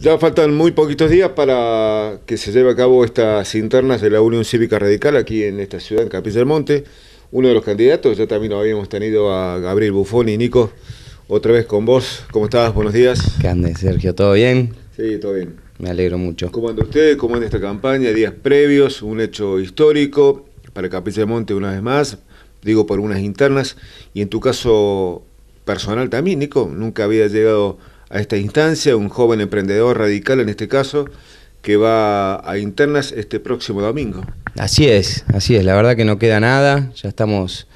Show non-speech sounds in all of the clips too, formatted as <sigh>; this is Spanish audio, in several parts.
Ya faltan muy poquitos días para que se lleve a cabo estas internas de la Unión Cívica Radical aquí en esta ciudad, en Capilla del Monte. Uno de los candidatos, ya también lo habíamos tenido a Gabriel Buffoni, y Nico, otra vez con vos. ¿Cómo estás? Buenos días. ¿Qué andes, Sergio? ¿Todo bien? Sí, todo bien. Me alegro mucho. ¿Cómo anda usted? ¿Cómo anda esta campaña? Días previos, un hecho histórico para Capilla del Monte una vez más, digo por unas internas, y en tu caso personal también, Nico, nunca había llegado a esta instancia, un joven emprendedor radical en este caso, que va a internas este próximo domingo. Así es, así es, la verdad que no queda nada, ya estamos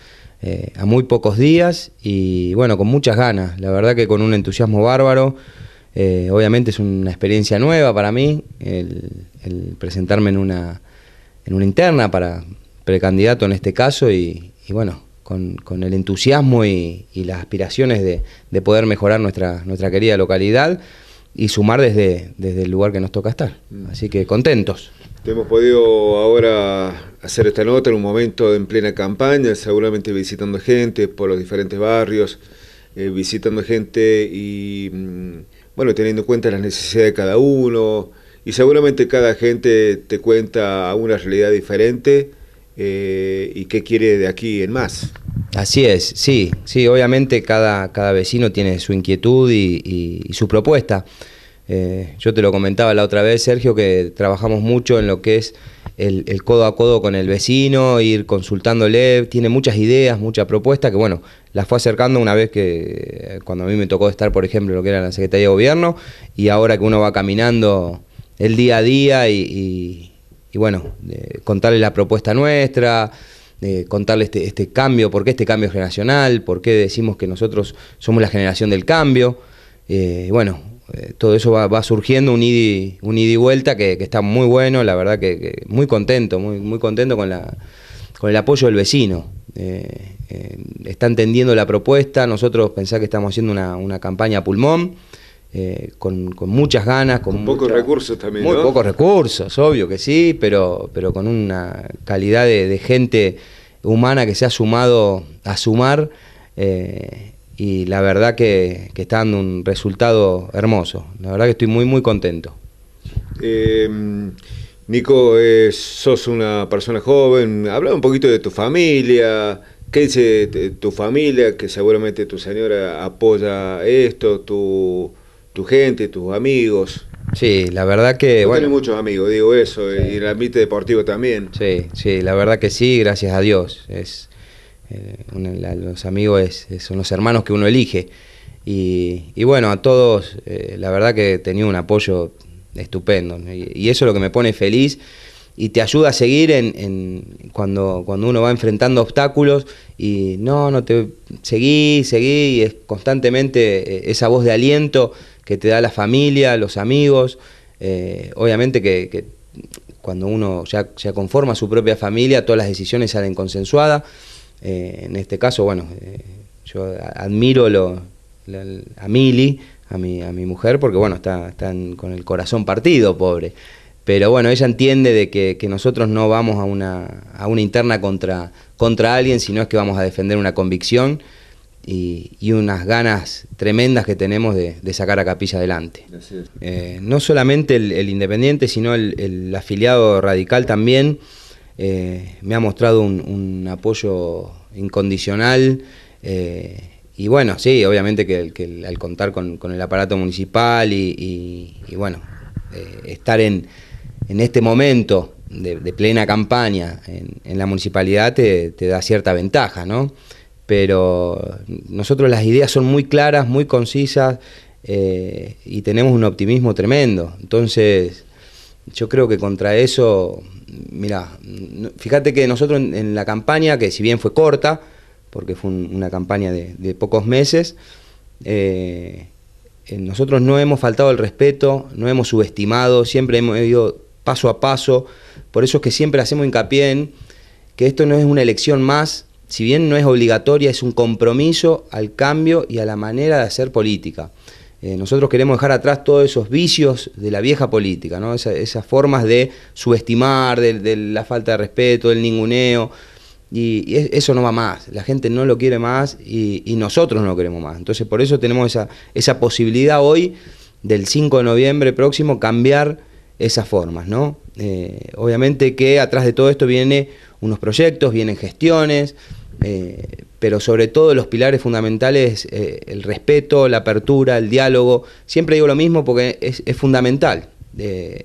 eh, a muy pocos días y bueno, con muchas ganas, la verdad que con un entusiasmo bárbaro, eh, obviamente es una experiencia nueva para mí el, presentarme en una, en una interna para precandidato en este caso y bueno, con, el entusiasmo y, las aspiraciones de, poder mejorar nuestra, nuestra querida localidad y sumar desde, desde el lugar que nos toca estar. Mm. Así que contentos. hemos podido ahora hacer esta nota en un momento en plena campaña, seguramente visitando gente por los diferentes barrios, eh, visitando gente y, mm, bueno, teniendo en cuenta las necesidades de cada uno, y seguramente cada gente te cuenta una realidad diferente eh, y qué quiere de aquí en más. Así es, sí, sí, obviamente cada, cada vecino tiene su inquietud y, su propuesta. Eh, yo te lo comentaba la otra vez, Sergio, que trabajamos mucho en lo que es el, codo a codo con el vecino, ir consultándole, tiene muchas ideas, muchas propuestas, que bueno, las fue acercando una vez que, eh, cuando a mí me tocó estar, por ejemplo, lo que era la Secretaría de Gobierno, y ahora que uno va caminando el día a día y y bueno, contarles eh, contarle la propuesta nuestra, eh, contarle este, este cambio, por qué este cambio generacional, por qué decimos que nosotros somos la generación del cambio. Eh, bueno, eh, todo eso va, surgiendo, un ida un y vuelta que, que, está muy bueno, la verdad que, muy contento, muy, muy contento con, la, con el apoyo del vecino. está entendiendo la propuesta, nosotros pensábamos que estamos haciendo una, una campaña pulmón. Eh, con, muchas ganas. Con, pocos recursos también. Muy pocos recursos, obvio que sí, pero, pero con una calidad de, gente humana que se ha sumado a sumar eh, y la verdad que, está dando un resultado hermoso. La verdad que estoy muy, muy contento. Eh, Nico, sos una persona joven, habla un poquito de tu familia, ¿Qué dice tu familia? Que seguramente tu señora apoya esto, tu, tu gente, tus amigos. Sí, la verdad que. bueno, muchos amigos, digo eso, eh, y el ambiente deportivo también. Sí, sí, la verdad que sí, gracias a Dios. Es, eh, los amigos son los hermanos que uno elige. Y, bueno, a todos, eh, la verdad que he tenido un apoyo estupendo. Y, eso es lo que me pone feliz y te ayuda a seguir en, cuando, cuando uno va enfrentando obstáculos y no, no te seguí, seguí, es constantemente esa voz de aliento que te da la familia, los amigos. Eh, obviamente que, cuando uno ya, conforma su propia familia, todas las decisiones salen consensuadas. Eh, en este caso, bueno, eh, yo admiro a Mili, a mi, a mi mujer, porque bueno, está, están con el corazón partido, pobre. Pero bueno, ella entiende de que, que nosotros no vamos a una, a una interna contra, contra alguien, sino es que vamos a defender una convicción y, unas ganas tremendas que tenemos de, sacar a Capilla adelante. Eh, no solamente el, independiente, sino el, afiliado radical también eh, me ha mostrado un, apoyo incondicional. Eh, y bueno, sí, obviamente que, al contar con, el aparato municipal y, bueno, estar en, en este momento de, plena campaña en, la municipalidad te, te da cierta ventaja, ¿no? pero nosotros las ideas son muy claras, muy concisas eh, y tenemos un optimismo tremendo. Entonces, yo creo que contra eso, mira, fíjate que nosotros en, la campaña, que si bien fue corta, porque fue una campaña de, pocos meses, eh, eh, nosotros no hemos faltado el respeto, no hemos subestimado, siempre hemos ido paso a paso, por eso es que siempre hacemos hincapié en que esto no es una elección más, si bien no es obligatoria, es un compromiso al cambio y a la manera de hacer política. Eh, nosotros queremos dejar atrás todos esos vicios de la vieja política, ¿no? esas formas de subestimar, de, la falta de respeto, del ninguneo. Y, eso no va más, la gente no lo quiere más y, nosotros no lo queremos más. Entonces por eso tenemos esa, posibilidad hoy del 5 de noviembre próximo cambiar esas formas, ¿no? Eh, obviamente que atrás de todo esto vienen unos proyectos, vienen gestiones, eh, pero sobre todo los pilares fundamentales, eh, el respeto, la apertura, el diálogo. Siempre digo lo mismo porque es, fundamental. Eh,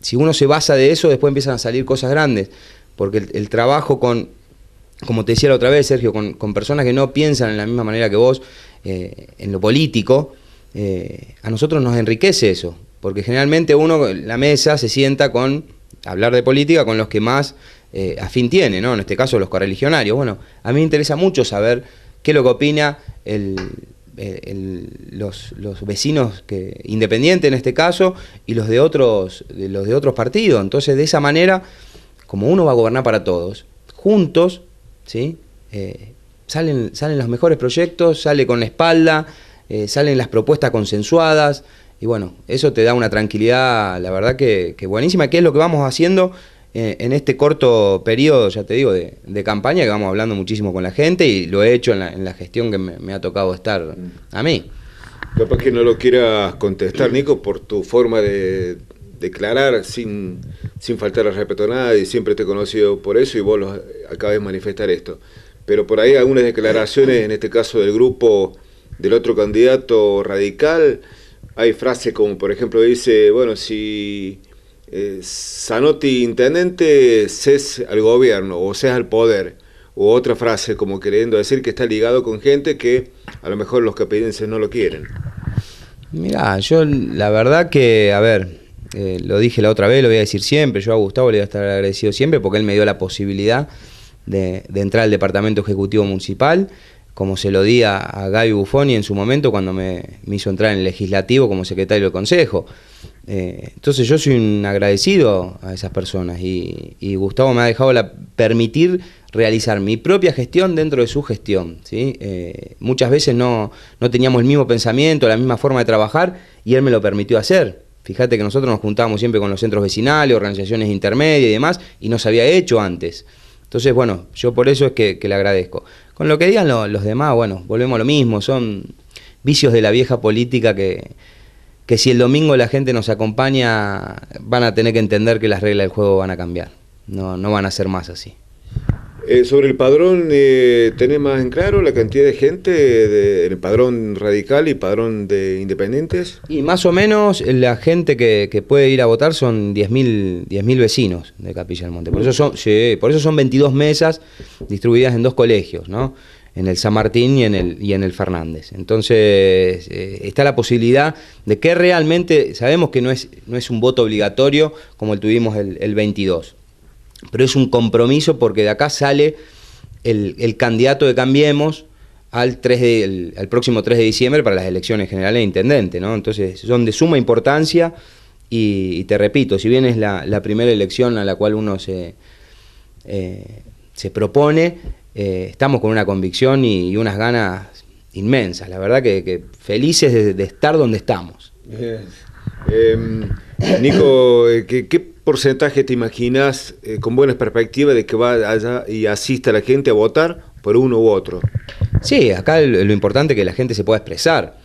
si uno se basa de eso, después empiezan a salir cosas grandes. Porque el, trabajo con, como te decía la otra vez, Sergio, con, personas que no piensan en la misma manera que vos, en lo político, a nosotros nos enriquece eso. Porque generalmente uno, la mesa, se sienta con hablar de política con los que más eh, afín tiene, ¿no? En este caso los correligionarios. Bueno, a mí me interesa mucho saber qué es lo que opina el, los, vecinos que, independientes en este caso y los de otros, de los de otros partidos. Entonces, de esa manera, como uno va a gobernar para todos, juntos, ¿sí? Eh, salen, salen los mejores proyectos, sale con la espalda, eh, salen las propuestas consensuadas. Y bueno, eso te da una tranquilidad, la verdad que, que buenísima, que es lo que vamos haciendo eh, en este corto periodo, ya te digo, de, campaña, que vamos hablando muchísimo con la gente y lo he hecho en la, gestión que me, ha tocado estar a mí. Capaz que no lo quieras contestar, Nico, por tu forma de declarar sin, faltar al respeto a y siempre te he conocido por eso y vos acabas de manifestar esto. Pero por ahí algunas declaraciones, en este caso del grupo del otro candidato radical, hay frases como por ejemplo dice, bueno, si Zanotti eh, intendente, ses al gobierno o ses al poder, o otra frase como queriendo decir que está ligado con gente que a lo mejor los capellenses no lo quieren. Mirá, yo la verdad que, a ver, eh, lo dije la otra vez, lo voy a decir siempre, yo a Gustavo le voy a estar agradecido siempre porque él me dio la posibilidad de, entrar al Departamento Ejecutivo Municipal, como se lo di a, Gaby Buffoni en su momento cuando me, me, hizo entrar en el Legislativo como secretario del Consejo. Eh, entonces yo soy un agradecido a esas personas y, Gustavo me ha dejado la, permitir realizar mi propia gestión dentro de su gestión. ¿sí? Eh, muchas veces no, no teníamos el mismo pensamiento, la misma forma de trabajar y él me lo permitió hacer. Fíjate que nosotros nos juntábamos siempre con los centros vecinales, organizaciones intermedias y demás y no se había hecho antes. Entonces, bueno, yo por eso es que, le agradezco. Con lo que digan los demás, bueno, volvemos a lo mismo, son vicios de la vieja política que, que si el domingo la gente nos acompaña, van a tener que entender que las reglas del juego van a cambiar. No, no van a ser más así. Eh, sobre el padrón, eh, ¿tenés más en claro la cantidad de gente del padrón radical y padrón de independientes? Y más o menos eh, la gente que, puede ir a votar son 10.000 vecinos de Capilla del Monte. Por eso, son, por eso son 22 mesas distribuidas en dos colegios, ¿no? en el San Martín y en el, y en el Fernández. Entonces eh, está la posibilidad de que realmente, sabemos que no es, no es un voto obligatorio como el tuvimos el, 22, pero es un compromiso porque de acá sale el, candidato de Cambiemos al, 3 próximo 3 de diciembre para las elecciones generales de intendente. Entonces son de suma importancia y, te repito, si bien es la, primera elección a la cual uno se, eh, se propone, eh, estamos con una convicción y, unas ganas inmensas, la verdad que, felices de, estar donde estamos. Em, Nico, eh, ¿qué, porcentaje te imaginas eh, con buenas perspectivas de que vaya y asista la gente a votar por uno u otro? Sí, acá lo, importante es que la gente se pueda expresar.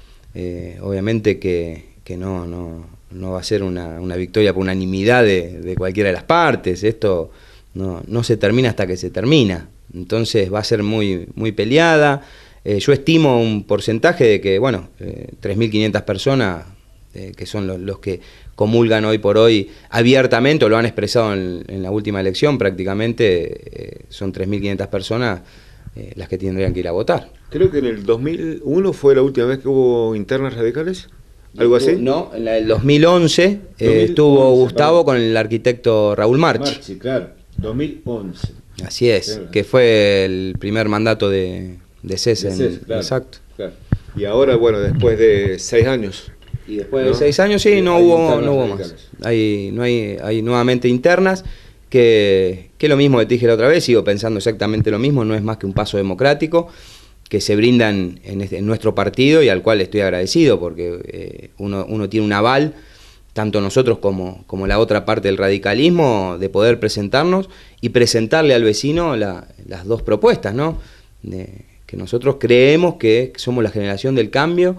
obviamente que, no, va a ser una, victoria por unanimidad de, cualquiera de las partes. Esto no se termina hasta que se termina. Entonces va a ser muy, muy peleada. Eh, yo estimo un porcentaje de que, bueno, 3.500 eh, personas, eh, que son los, los, que comulgan hoy por hoy abiertamente, o lo han expresado en, la última elección prácticamente, son 3.500 personas las que tendrían que ir a votar. Creo que en el 2001 fue la última vez que hubo internas radicales. ¿Algo así? No, en el 2011, estuvo Gustavo con el arquitecto Raúl Marchi. Marchi, claro, 2011. Así es, que fue el primer mandato de, de exacto. Y ahora, bueno, después de seis años. Y después de seis años, sí, no, hubo, no hubo más. Hay, no hay, hay nuevamente internas, que, que lo mismo que dije la otra vez, sigo pensando exactamente lo mismo, no es más que un paso democrático que se brindan en, este, nuestro partido y al cual estoy agradecido, porque eh, uno, uno tiene un aval tanto nosotros como, como la otra parte del radicalismo, de poder presentarnos y presentarle al vecino las dos propuestas, ¿no? que nosotros creemos que somos la generación del cambio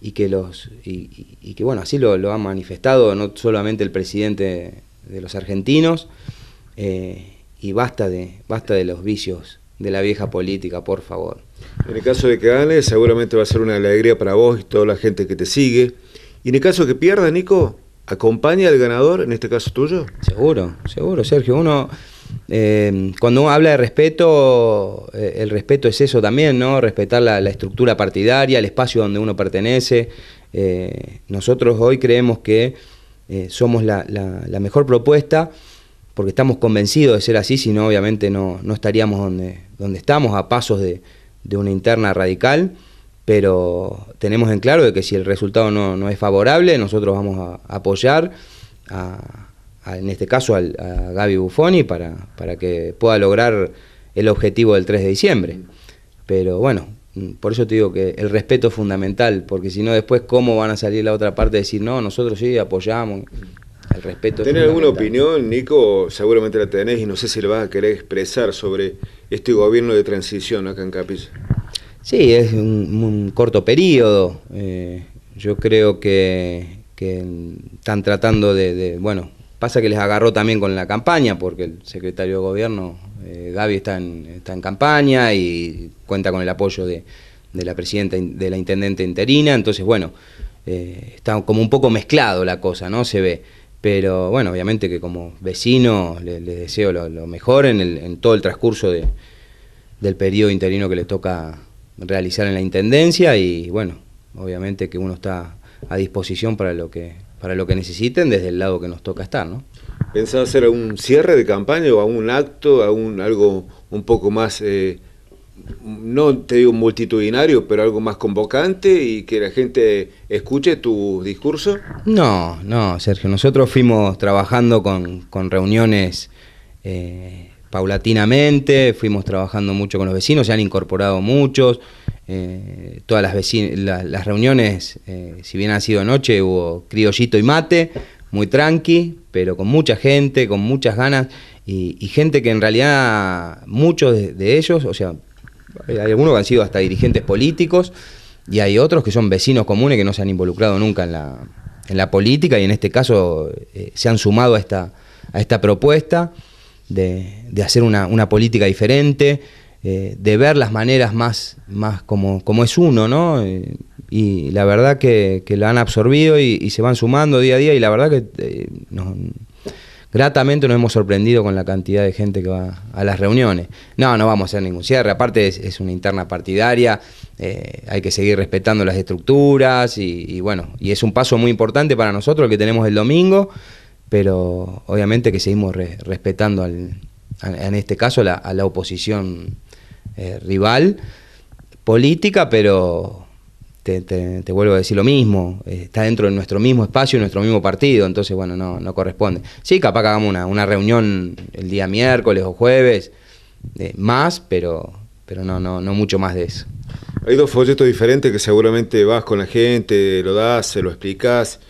y que los y, que bueno así lo, ha manifestado no solamente el presidente de los argentinos eh, y basta de basta de los vicios de la vieja política por favor en el caso de que gane seguramente va a ser una alegría para vos y toda la gente que te sigue y en el caso de que pierda Nico acompaña al ganador, en este caso tuyo? Seguro, seguro, Sergio. Uno, eh, cuando uno habla de respeto, eh, el respeto es eso también, ¿no? Respetar la, estructura partidaria, el espacio donde uno pertenece. Eh, nosotros hoy creemos que somos la, mejor propuesta porque estamos convencidos de ser así, si no, obviamente no, no estaríamos donde, donde estamos, a pasos de una interna radical pero tenemos en claro de que si el resultado no, es favorable, nosotros vamos a apoyar, a, en este caso a Gaby Buffoni, para, que pueda lograr el objetivo del 3 de diciembre. Pero bueno, por eso te digo que el respeto es fundamental, porque si no después cómo van a salir la otra parte a decir, no, nosotros sí apoyamos. El respeto ¿Tenés alguna opinión, Nico? Seguramente la tenés y no sé si la vas a querer expresar sobre este gobierno de transición acá en Capiz. Sí, es un, corto periodo. Eh, yo creo que, están tratando de, bueno, pasa que les agarró también con la campaña, porque el secretario de gobierno, eh, Gaby, está en, está en campaña y cuenta con el apoyo de, la presidenta, de la intendente interina, entonces bueno, eh, está como un poco mezclado la cosa, ¿no? Se ve. Pero bueno, obviamente que como vecino les, deseo lo, mejor en, todo el transcurso del periodo interino que les toca realizar en la Intendencia y bueno, obviamente que uno está a disposición para lo que, para lo que necesiten desde el lado que nos toca estar, ¿no? ¿Pensaba hacer algún cierre de campaña o algún acto, algo un poco más, eh, no te digo multitudinario, pero algo más convocante y que la gente escuche tu discurso? No, no, Sergio, nosotros fuimos trabajando con, reuniones eh, paulatinamente, fuimos trabajando mucho con los vecinos, se han incorporado muchos. Eh, todas las, las reuniones, eh, si bien ha sido noche, hubo criollito y mate, muy tranqui, pero con mucha gente, con muchas ganas y, gente que en realidad muchos de, ellos, o sea, hay algunos que han sido hasta dirigentes políticos y hay otros que son vecinos comunes que no se han involucrado nunca en la, política y en este caso eh, se han sumado a esta, a esta propuesta de, hacer una, política diferente, eh, de ver las maneras más, más como, como es uno, ¿no? Eh, y la verdad que, que la han absorbido y, se van sumando día a día y la verdad que eh, gratamente nos hemos sorprendido con la cantidad de gente que va a las reuniones. No, no vamos a hacer ningún cierre, aparte es, una interna partidaria, hay que seguir respetando las estructuras y, y, bueno, y es un paso muy importante para nosotros el que tenemos el domingo pero obviamente que seguimos respetando en este caso a la oposición eh, rival política, pero te, vuelvo a decir lo mismo, eh, está dentro de nuestro mismo espacio, nuestro mismo partido, entonces bueno, no, corresponde. Sí, capaz que hagamos una, reunión el día miércoles o jueves, eh, más, pero, pero no, no, no mucho más de eso. Hay dos folletos diferentes que seguramente vas con la gente, lo das, se lo explicas.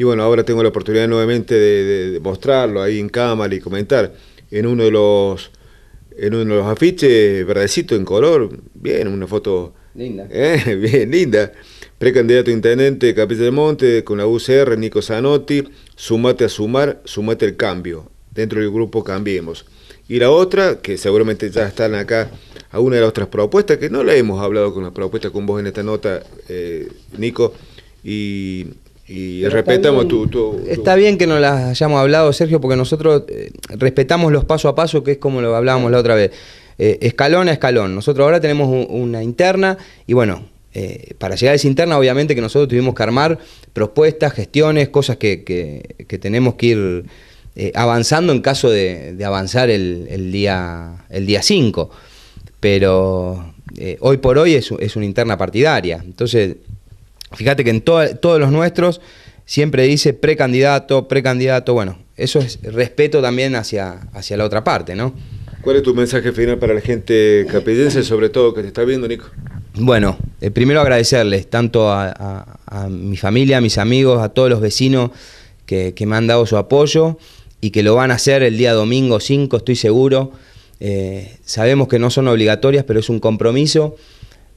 Y bueno, ahora tengo la oportunidad nuevamente de, mostrarlo ahí en cámara y comentar. En uno de los en uno de los afiches, verdecito en color, bien, una foto linda. <laughs> Eh, bien linda. Precandidato intendente de Capilla del Monte con la UCR, Nico Zanotti, sumate a sumar, sumate el cambio. Dentro del grupo cambiemos. Y la otra, que seguramente ya están acá, a de las otras propuestas, que no le hemos hablado con las propuestas con vos en esta nota, eh, Nico, y y respetamos tu, Está bien que no las hayamos hablado, Sergio, porque nosotros eh, respetamos los paso a paso, que es como lo hablábamos la otra vez. Eh, escalón a escalón. Nosotros ahora tenemos una interna y bueno, eh, para llegar a esa interna, obviamente que nosotros tuvimos que armar propuestas, gestiones, cosas que, tenemos que ir avanzando en caso de, avanzar el, día el día 5. Pero hoy por hoy es, es, una interna partidaria. Entonces, Fíjate que en todos los nuestros siempre dice precandidato, precandidato. Bueno, eso es respeto también hacia, hacia la otra parte, ¿no? ¿Cuál es tu mensaje final para la gente capellense, sobre todo que te está viendo, Nico? Bueno, eh, primero agradecerles tanto a, mi familia, a mis amigos, a todos los vecinos que, me han dado su apoyo y que lo van a hacer el día domingo 5, estoy seguro. Eh, sabemos que no son obligatorias, pero es un compromiso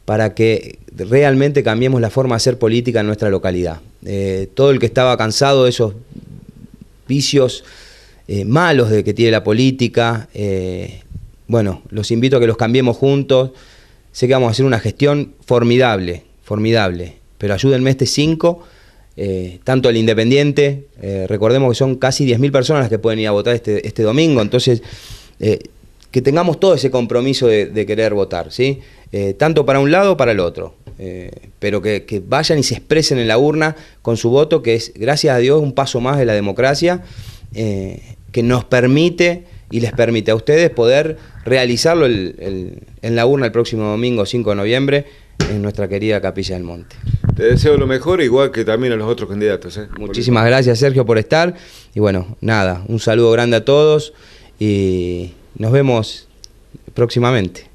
para que realmente cambiemos la forma de hacer política en nuestra localidad. Eh, todo el que estaba cansado de esos vicios eh, malos de que tiene la política, eh, bueno, los invito a que los cambiemos juntos. Sé que vamos a hacer una gestión formidable, formidable, pero ayúdenme este 5, tanto el Independiente, recordemos que son casi 10.000 personas las que pueden ir a votar este, este domingo, entonces que tengamos todo ese compromiso de, querer votar, ¿sí? Eh, tanto para un lado para el otro, eh, pero que, vayan y se expresen en la urna con su voto, que es, gracias a Dios, un paso más de la democracia, eh, que nos permite y les permite a ustedes poder realizarlo en la urna el próximo domingo 5 de noviembre en nuestra querida Capilla del Monte. Te deseo lo mejor, igual que también a los otros candidatos. Muchísimas gracias, Sergio, por estar. Y bueno, nada, un saludo grande a todos y nos vemos próximamente.